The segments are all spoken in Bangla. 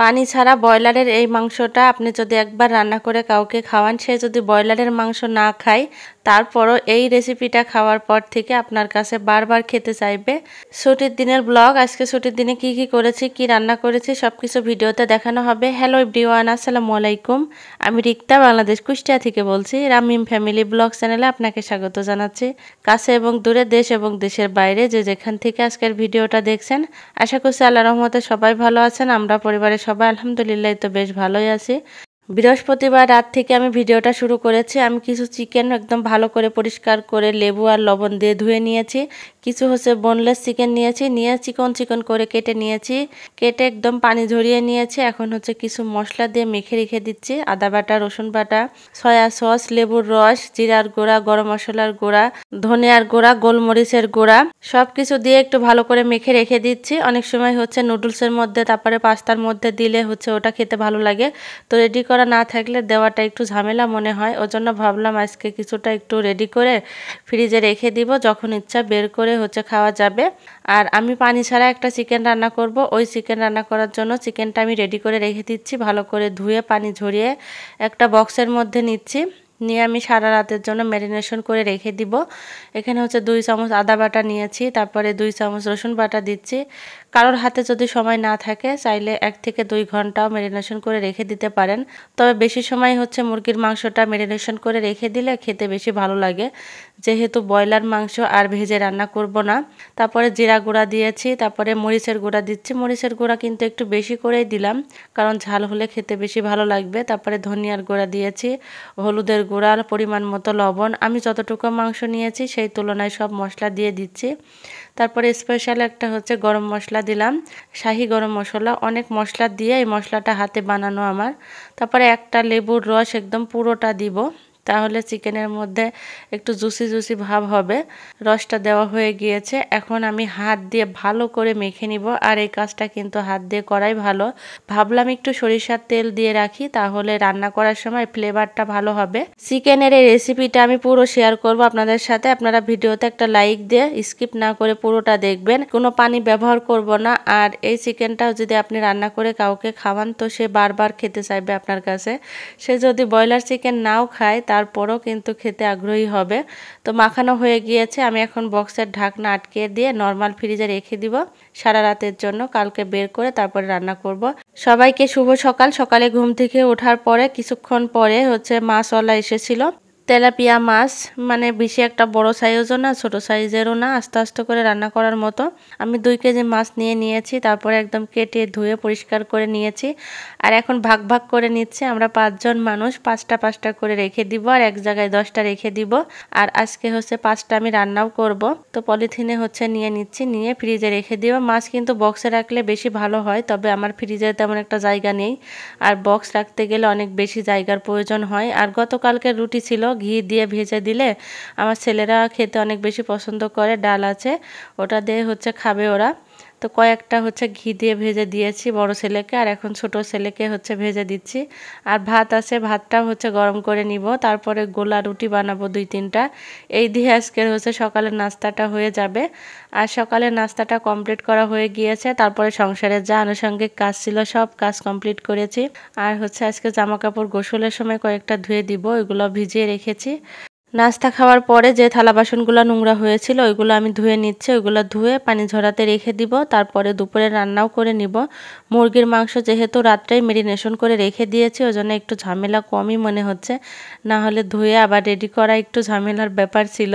পানি ছাড়া ব্রয়লারের এই মাংসটা আপনি যদি একবার রান্না করে কাউকে খাওয়ান সে যদি ব্রয়লারের মাংস না খায় তারপরও এই রেসিপিটা খাওয়ার পর থেকে আপনার কাছে বারবার খেতে চাইবে ছুটির দিনের ব্লগ আজকে ছুটির দিনে কি কি করেছি কি রান্না করেছি সব কিছু ভিডিওতে দেখানো হবে হ্যালো এভরিওয়ান আসসালামু আলাইকুম আমি রিক্তা বাংলাদেশ কুষ্টিয়া থেকে বলছি রামিম ফ্যামিলি ব্লগ চ্যানেলে আপনাকে স্বাগত জানাচ্ছি কাছে এবং দূরে দেশ এবং দেশের বাইরে যে যেখান থেকে আজকের ভিডিওটা দেখছেন আশা করছি আল্লাহ রহমতে সবাই ভালো আছেন আমরা পরিবারের সবাই আলহামদুলিল্লাহ তো বেশ ভালোই আছি বৃহস্পতিবার রাত থেকে আমি ভিডিওটা শুরু করেছি আমি কিছু চিকেন একদম ভালো করে পরিষ্কার করে লেবু আর লবণ দিয়ে ধুয়ে নিয়েছি কিছু হচ্ছে বোনলেস চিকেন নিয়েছি নিয়ে চিকন চিকন করে কেটে নিয়েছি কেটে একদম পানি ঝরিয়ে নিয়েছি এখন হচ্ছে কিছু মশলা দিয়ে মেখে রেখে দিচ্ছি আদা বাটা রসুন বাটা সয়া সস লেবুর রস জিরার গোড়া গরম মশলার গোড়া ধনিয়ার গোড়া গোলমরিচের গোড়া সব কিছু দিয়ে একটু ভালো করে মেখে রেখে দিচ্ছি অনেক সময় হচ্ছে নুডলসের মধ্যে তারপরে পাস্তার মধ্যে দিলে হচ্ছে ওটা খেতে ভালো লাগে তো রেডি করা করা না থাকলে দেওয়াটা একটু ঝামেলা মনে হয় ওজন্য ভাবলাম আজকে কিছুটা একটু রেডি করে ফ্রিজে রেখে দিব যখন ইচ্ছা বের করে হচ্ছে খাওয়া যাবে আর আমি পানি ছাড়া একটা চিকেন রান্না করব ওই চিকেন রান্না করার জন্য চিকেনটা আমি রেডি করে রেখে দিচ্ছি ভালো করে ধুয়ে পানি ঝরিয়ে একটা বক্সের মধ্যে নিচ্ছি নিয়ে আমি সারা রাতের জন্য ম্যারিনেশন করে রেখে দিব এখানে হচ্ছে দুই চামচ আদা বাটা নিয়েছি তারপরে দুই চামচ রসুন বাটা দিচ্ছি কারোর হাতে যদি সময় না থাকে চাইলে এক থেকে দুই ঘন্টাও ম্যারিনেশন করে রেখে দিতে পারেন তবে বেশি সময় হচ্ছে মুরগির মাংসটা ম্যারিনেশন করে রেখে দিলে খেতে বেশি ভালো লাগে যেহেতু ব্রয়লার মাংস আর ভেজে রান্না করব না তারপরে জিরা গুঁড়া দিয়েছি তারপরে মরিচের গুঁড়া দিচ্ছি মরিচের গুঁড়া কিন্তু একটু বেশি করেই দিলাম কারণ ঝাল হলে খেতে বেশি ভালো লাগবে তারপরে ধনিয়ার গুঁড়া দিয়েছি হলুদের গুঁড়ার পরিমাণ মতো লবণ আমি যতটুকু মাংস নিয়েছি সেই তুলনায় সব মশলা দিয়ে দিচ্ছি তারপরে স্পেশাল একটা হচ্ছে গরম মশলা দিলাম শাহি গরম মশলা অনেক মশলা দিয়ে এই মশলাটা হাতে বানানো আমার তারপরে একটা লেবুর রস একদম পুরোটা দিব তাহলে চিকেনের মধ্যে একটু জুসি জুসি ভাব হবে রসটা দেওয়া হয়ে গিয়েছে এখন আমি হাত দিয়ে ভালো করে মেখে নিব আর এই কাজটা কিন্তু হাত দিয়ে করাই ভালো ভাবলাম একটু সরিষার তেল দিয়ে রাখি তাহলে রান্না করার সময় ফ্লেভারটা ভালো হবে চিকেনের এই রেসিপিটা আমি পুরো শেয়ার করব আপনাদের সাথে আপনারা ভিডিওতে একটা লাইক দিয়ে স্কিপ না করে পুরোটা দেখবেন কোনো পানি ব্যবহার করব না আর এই চিকেনটাও যদি আপনি রান্না করে কাউকে খাওয়ান তো সে বারবার খেতে চাইবে আপনার কাছে সে যদি ব্রয়লার চিকেন নাও খায় তারপরও কিন্তু খেতে আগ্রহী হবে তো মাখানো হয়ে গিয়েছে আমি এখন বক্সের ঢাকনা আটকে দিয়ে নর্মাল ফ্রিজে রেখে দিব সারা রাতের জন্য কালকে বের করে তারপরে রান্না করব। সবাইকে শুভ সকাল সকালে ঘুম থেকে ওঠার পরে কিছুক্ষণ পরে হচ্ছে মাছওয়ালা এসেছিল তেলাপিয়া মাছ মানে বেশি একটা বড় সাইজও না ছোট সাইজেরও না আস্তে আস্তে করে রান্না করার মতো আমি দুই কেজি মাছ নিয়ে নিয়েছি তারপরে একদম কেটে ধুয়ে পরিষ্কার করে নিয়েছি আর এখন ভাগ ভাগ করে নিচ্ছে আমরা পাঁচজন মানুষ পাঁচটা পাঁচটা করে রেখে দিব আর এক জায়গায় দশটা রেখে দিব আর আজকে হচ্ছে পাঁচটা আমি রান্নাও করব তো পলিথিনে হচ্ছে নিয়ে নিচ্ছি নিয়ে ফ্রিজে রেখে দিব মাছ কিন্তু বক্সে রাখলে বেশি ভালো হয় তবে আমার ফ্রিজে তেমন একটা জায়গা নেই আর বক্স রাখতে গেলে অনেক বেশি জায়গার প্রয়োজন হয় আর গতকালকে রুটি ছিল ঘি দিয়ে ভেজে দিলে আমার ছেলেরা খেতে অনেক বেশি পছন্দ করে ডাল আছে ওটা দিয়ে হচ্ছে খাবে ওরা তো কয়েকটা হচ্ছে ঘি দিয়ে ভেজে দিয়েছি বড় ছেলেকে আর এখন ছোট ছেলেকে হচ্ছে ভেজে দিচ্ছি আর ভাত আছে ভাতটা হচ্ছে গরম করে নিব তারপরে গোলা রুটি বানাবো দুই তিনটা এই দিয়ে আজকের হচ্ছে সকালের নাস্তাটা হয়ে যাবে আর সকালের নাস্তাটা কমপ্লিট করা হয়ে গিয়েছে তারপরে সংসারের যা আনুষঙ্গিক কাজ ছিল সব কাজ কমপ্লিট করেছি আর হচ্ছে আজকে জামা কাপড় গোসলের সময় কয়েকটা ধুয়ে দিব ওইগুলো ভিজিয়ে রেখেছি নাস্তা খাওয়ার পরে যে থালা বাসনগুলো নোংরা হয়েছিল ওইগুলো আমি ধুয়ে নিচ্ছি ওইগুলো ধুয়ে পানি ঝরাতে রেখে দিব তারপরে দুপুরে রান্নাও করে নিব মুরগির মাংস যেহেতু রাত্রেই মেরিনেশন করে রেখে দিয়েছি ওই জন্য একটু ঝামেলা কমই মনে হচ্ছে না হলে ধুয়ে আবার রেডি করা একটু ঝামেলার ব্যাপার ছিল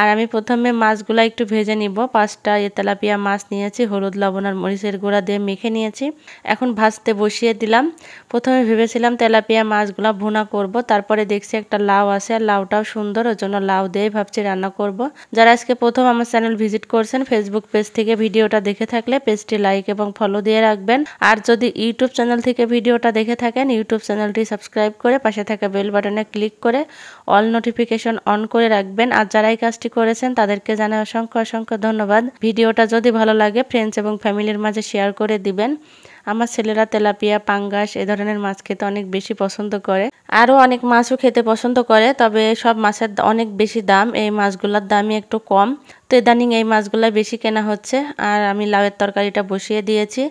আর আমি প্রথমে মাছগুলো একটু ভেজে নিব পাঁচটা তেলাপিয়া মাছ নিয়েছি হলুদ লবণ আর মরিচের গুঁড়া দিয়ে মেখে নিয়েছি এখন ভাজতে বসিয়ে দিলাম প্রথমে ভেবেছিলাম তেলাপিয়া মাছগুলো ভুনা করব তারপরে দেখছি একটা লাউ আছে আর লাউটাও সুন্দর ওই জন্য লাউ দিয়ে ভাবছি রান্না করব যারা আজকে প্রথম আমার চ্যানেল ভিজিট করছেন ফেসবুক পেজ থেকে ভিডিওটা দেখে থাকলে পেজটি লাইক এবং ফলো দিয়ে রাখবেন আর যদি ইউটিউব চ্যানেল থেকে ভিডিওটা দেখে থাকেন ইউটিউব চ্যানেলটি সাবস্ক্রাইব করে পাশে থাকা বেল বাটনে ক্লিক করে অল নোটিফিকেশন অন করে রাখবেন আর যারা এই কাজটি করেছেন তাদেরকে জানাই অসংখ্য অসংখ্য ধন্যবাদ ভিডিওটা যদি ভালো লাগে ফ্রেন্ডস এবং ফ্যামিলির মাঝে শেয়ার করে দিবেন আমার ছেলেরা তেলাপিয়া পাঙ্গাস এ ধরনের মাছ খেতে অনেক বেশি পছন্দ করে আরও অনেক মাছও খেতে পছন্দ করে তবে সব মাছের অনেক বেশি দাম এই মাছগুলোর দামই একটু কম তো ইদানিং এই মাছগুলো বেশি কেনা হচ্ছে আর আমি লাউয়ের তরকারিটা বসিয়ে দিয়েছি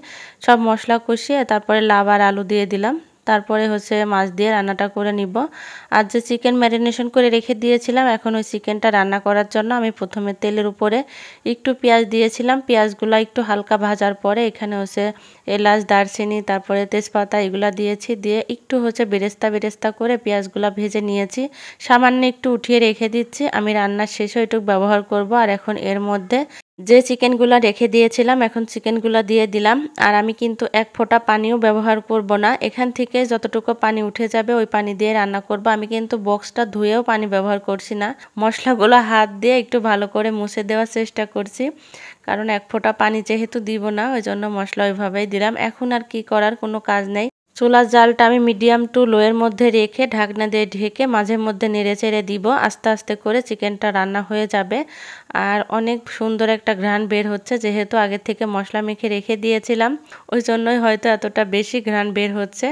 সব মশলা কষিয়ে তারপরে লাভ আর আলু দিয়ে দিলাম তারপরে হচ্ছে মাছ দিয়ে রান্নাটা করে নিব আর যে চিকেন ম্যারিনেশন করে রেখে দিয়েছিলাম এখন ওই চিকেনটা রান্না করার জন্য আমি প্রথমে তেলের উপরে একটু পেঁয়াজ দিয়েছিলাম পেঁয়াজগুলো একটু হালকা ভাজার পরে এখানে হচ্ছে এলাচ দারচিনি তারপরে তেজপাতা এগুলা দিয়েছি দিয়ে একটু হচ্ছে বেরেস্তা বেরেস্তা করে পেঁয়াজগুলো ভেজে নিয়েছি সামান্য একটু উঠিয়ে রেখে দিচ্ছি আমি রান্নার শেষে এটুকু ব্যবহার করব আর এখন এর মধ্যে যে চিকেনগুলো রেখে দিয়েছিলাম এখন চিকেনগুলো দিয়ে দিলাম আর আমি কিন্তু এক ফোঁটা পানিও ব্যবহার করব না এখান থেকে যতটুকু পানি উঠে যাবে ওই পানি দিয়ে রান্না করব আমি কিন্তু বক্সটা ধুয়েও পানি ব্যবহার করছি না মশলাগুলো হাত দিয়ে একটু ভালো করে মুছে দেওয়ার চেষ্টা করছি কারণ এক ফোঁটা পানি যেহেতু দিব না ওই জন্য মশলা ওইভাবেই দিলাম এখন আর কি করার কোনো কাজ নেই চুলা জালটা আমি মিডিয়াম টু লোয়ের মধ্যে রেখে ঢাকনা দিয়ে ঢেকে মাঝে মধ্যে নেড়ে চেড়ে দিব আস্তে আস্তে করে চিকেনটা রান্না হয়ে যাবে আর অনেক সুন্দর একটা ঘ্রাণ বের হচ্ছে যেহেতু আগে থেকে মশলা মেখে রেখে দিয়েছিলাম ওই জন্যই হয়তো এতটা বেশি ঘ্রাণ বের হচ্ছে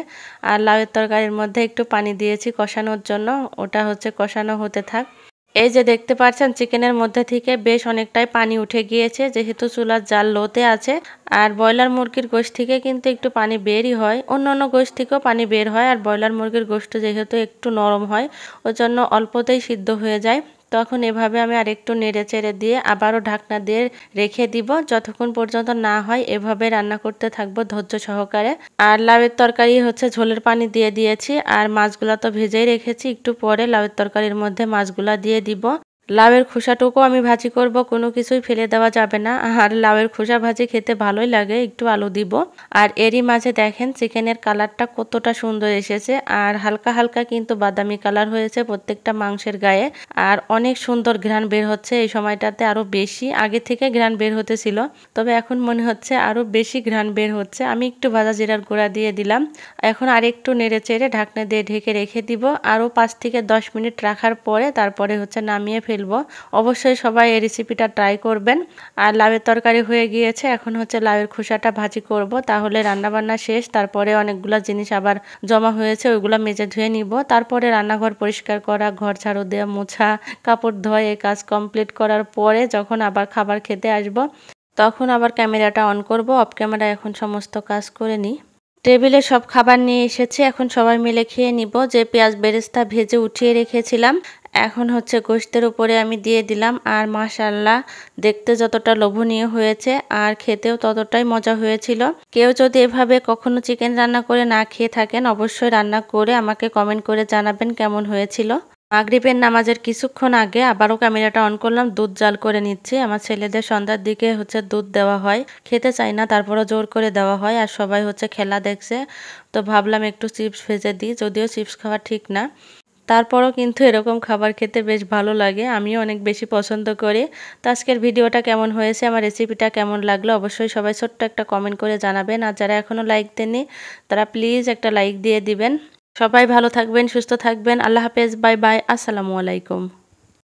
আর লাউয়ের তরকারির মধ্যে একটু পানি দিয়েছি কষানোর জন্য ওটা হচ্ছে কষানো হতে থাক এই যে দেখতে পাচ্ছেন চিকেনের মধ্যে থেকে বেশ অনেকটাই পানি উঠে গিয়েছে যেহেতু চুলার জাল লোতে আছে আর ব্রয়লার মুরগির গোশ থেকে কিন্তু একটু পানি বেরই হয় অন্য অন্য গোশ থেকেও পানি বের হয় আর ব্রয়লার মুরগির গোষ্ঠ যেহেতু একটু নরম হয় ওই জন্য অল্পতেই সিদ্ধ হয়ে যায় তখন এভাবে আমি আরেকটু নেড়ে চেড়ে দিয়ে আবারও ঢাকনা দিয়ে রেখে দিব যতক্ষণ পর্যন্ত না হয় এভাবে রান্না করতে থাকবো ধৈর্য সহকারে আর লাউয়ের তরকারি হচ্ছে ঝোলের পানি দিয়ে দিয়েছি আর মাছগুলো তো ভেজেই রেখেছি একটু পরে লাউয়ের তরকারির মধ্যে মাছগুলো দিয়ে দিব লাউয়ের খোসাটুকু আমি ভাজি করব কোনো কিছুই ফেলে দেওয়া যাবে না আর লাউয়ের খোসা ভাজি খেতে ভালোই লাগে একটু আলু দিব আর এরই মাঝে দেখেন চিকেনের কালারটা কতটা সুন্দর এসেছে আর হালকা হালকা কিন্তু বাদামি কালার হয়েছে প্রত্যেকটা মাংসের গায়ে আর অনেক সুন্দর ঘ্রাণ বের হচ্ছে এই সময়টাতে আরও বেশি আগে থেকে ঘ্রাণ বের হতেছিল তবে এখন মনে হচ্ছে আরও বেশি ঘ্রাণ বের হচ্ছে আমি একটু ভাজা জিরার গুঁড়া দিয়ে দিলাম এখন আর একটু নেড়ে চেড়ে ঢাকনা দিয়ে ঢেকে রেখে দিব আরও পাঁচ থেকে দশ মিনিট রাখার পরে তারপরে হচ্ছে নামিয়ে ফেলে ফেলব অবশ্যই সবাই এই রেসিপিটা ট্রাই করবেন আর লাভের তরকারি হয়ে গিয়েছে এখন হচ্ছে লাভের খোসাটা ভাজি করব তাহলে রান্নাবান্না শেষ তারপরে অনেকগুলো জিনিস আবার জমা হয়েছে ওইগুলো মেজে ধুয়ে নিব তারপরে রান্নাঘর পরিষ্কার করা ঘর ঝাড়ু দেওয়া মোছা কাপড় ধোয়া এই কাজ কমপ্লিট করার পরে যখন আবার খাবার খেতে আসব তখন আবার ক্যামেরাটা অন করব অফ ক্যামেরা এখন সমস্ত কাজ করে নিই টেবিলে সব খাবার নিয়ে এসেছি এখন সবাই মিলে খেয়ে নিব যে পেঁয়াজ বেরেস্তা ভেজে উঠিয়ে রেখেছিলাম এখন হচ্ছে গোস্তের উপরে আমি দিয়ে দিলাম আর মাশাল্লাহ দেখতে যতটা লোভনীয় হয়েছে আর খেতেও ততটাই মজা হয়েছিল কেউ যদি এভাবে কখনো চিকেন রান্না করে না খেয়ে থাকেন অবশ্যই রান্না করে আমাকে কমেন্ট করে জানাবেন কেমন হয়েছিল মাগরীবের নামাজের কিছুক্ষণ আগে আবারও ক্যামেরাটা অন করলাম দুধ জাল করে নিচ্ছি আমার ছেলেদের সন্ধ্যার দিকে হচ্ছে দুধ দেওয়া হয় খেতে চাই না তারপরও জোর করে দেওয়া হয় আর সবাই হচ্ছে খেলা দেখছে তো ভাবলাম একটু চিপস ভেজে দিই যদিও চিপস খাওয়া ঠিক না তারপরও কিন্তু এরকম খাবার খেতে বেশ ভালো লাগে আমিও অনেক বেশি পছন্দ করি তো আজকের ভিডিওটা কেমন হয়েছে আমার রেসিপিটা কেমন লাগলো অবশ্যই সবাই ছোট্ট একটা কমেন্ট করে জানাবেন আর যারা এখনও লাইক দেননি তারা প্লিজ একটা লাইক দিয়ে দিবেন সবাই ভালো থাকবেন সুস্থ থাকবেন আল্লাহ হাফেজ বাই বাই আসসালামু আলাইকুম